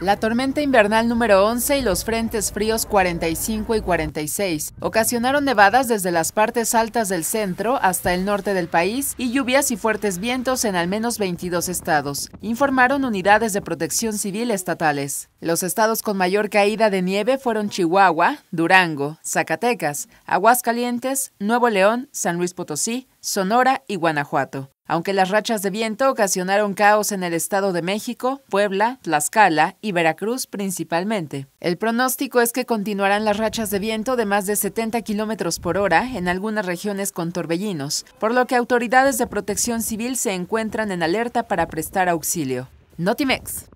La tormenta invernal número 11 y los frentes fríos 45 y 46 ocasionaron nevadas desde las partes altas del centro hasta el norte del país y lluvias y fuertes vientos en al menos 22 estados, informaron unidades de protección civil estatales. Los estados con mayor caída de nieve fueron Chihuahua, Durango, Zacatecas, Aguascalientes, Nuevo León, San Luis Potosí, Sonora y Guanajuato aunque las rachas de viento ocasionaron caos en el Estado de México, Puebla, Tlaxcala y Veracruz principalmente. El pronóstico es que continuarán las rachas de viento de más de 70 kilómetros por hora en algunas regiones con torbellinos, por lo que autoridades de protección civil se encuentran en alerta para prestar auxilio. Notimex.